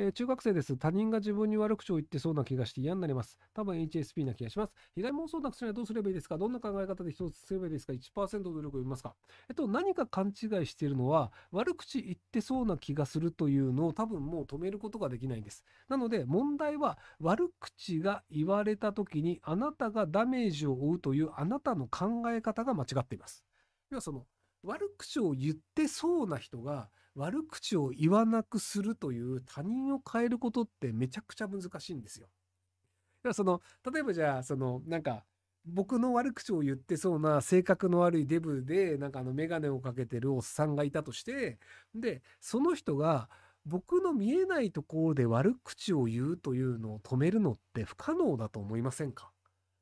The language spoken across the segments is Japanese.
えー、中学生です。他人が自分に悪口を言ってそうな気がして嫌になります。多分 HSP な気がします。被害妄想なくすにはどうすればいいですかどんな考え方で一つすればいいですか ?1% の努力を見ますかえっと、何か勘違いしているのは、悪口言ってそうな気がするというのを多分もう止めることができないんです。なので、問題は、悪口が言われた時に、あなたがダメージを負うというあなたの考え方が間違っています。要はその、悪口を言ってそうな人が悪口を言わなくするという他人を変えることってめちゃくちゃ難しいんですよ。その例えばじゃあそのなんか僕の悪口を言ってそうな性格の悪いデブでなんかあの眼鏡をかけてるおっさんがいたとしてでその人が僕の見えないところで悪口を言うというのを止めるのって不可能だと思いませんか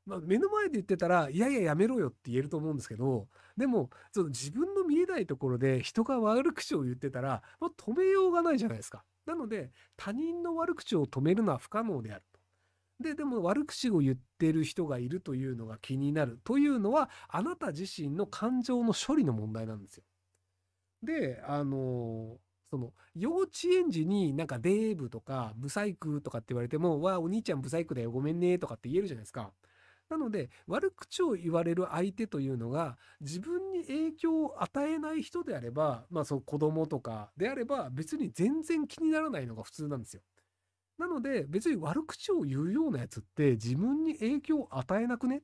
まあ、目の前で言ってたら、いやいややめろよって言えると思うんですけど、でも、その自分の見えないところで人が悪口を言ってたら、まあ、止めようがないじゃないですか。なので、他人の悪口を止めるのは不可能であると。で、でも悪口を言ってる人がいるというのが気になるというのは、あなた自身の感情の処理の問題なんですよ。で、あのーその幼稚園児になんかデーブとかブサイクとかって言われても、わあ、お兄ちゃんブサイクだよ、ごめんねとかって言えるじゃないですか。なので悪口を言われる相手というのが自分に影響を与えない人であれば、まあ、そ子供とかであれば別に全然気にならないのが普通なんですよ。なので別に悪口を言うようなやつって自分に影響を与えなくね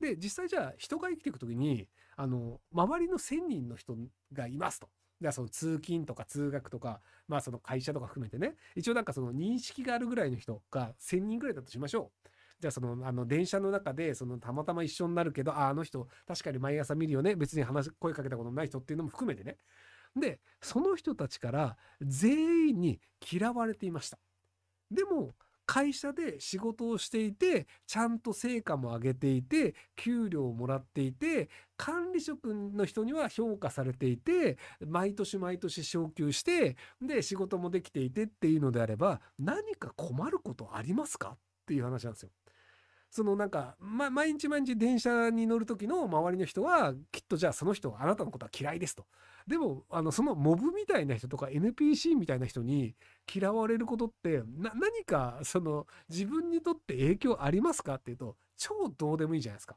で実際じゃあ人が生きていく時にあの周りの1,000人の人がいますと。その通勤とか通学とか、まあその会社とか含めてね、一応なんかその認識があるぐらいの人が1000人ぐらいだとしましょう。じゃあその、あの、電車の中で、その、たまたま一緒になるけど、あ、あの人、確かに毎朝見るよね。別に話、声かけたことない人っていうのも含めてね。で、その人たちから全員に嫌われていました。でも、会社で仕事をしていて、ちゃんと成果も上げていて、給料をもらっていて、管理職の人には評価されていて、毎年毎年昇給して、で、仕事もできていてっていうのであれば、何か困ることありますかっていう話なんですよ。そのなんか、ま、毎日毎日電車に乗る時の周りの人は、きっとじゃあその人、あなたのことは嫌いですと。でも、あの、そのモブみたいな人とか NPC みたいな人に嫌われることって、な、何か、その、自分にとって影響ありますかっていうと、超どうでもいいじゃないですか。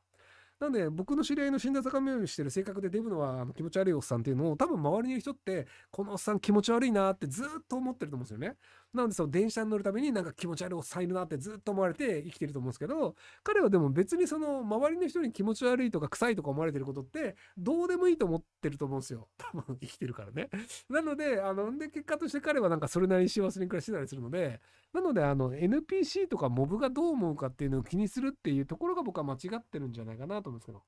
なんで、僕の知り合いの死んだ坂目をしてる性格でデブのは気持ち悪いおっさんっていうのを、多分周りの人って、このおっさん気持ち悪いなってずっと思ってると思うんですよね。なのでその電車に乗るためになんか気持ち悪いおっさんいるなってずっと思われて生きてると思うんですけど、彼はでも別にその周りの人に気持ち悪いとか臭いとか思われてることってどうでもいいと思ってると思うんですよ。多分生きてるからね。なので、あの、で結果として彼はなんかそれなりに幸せに暮らしてたりするので、なのであの NPC とかモブがどう思うかっていうのを気にするっていうところが僕は間違ってるんじゃないかなと思うんですけど。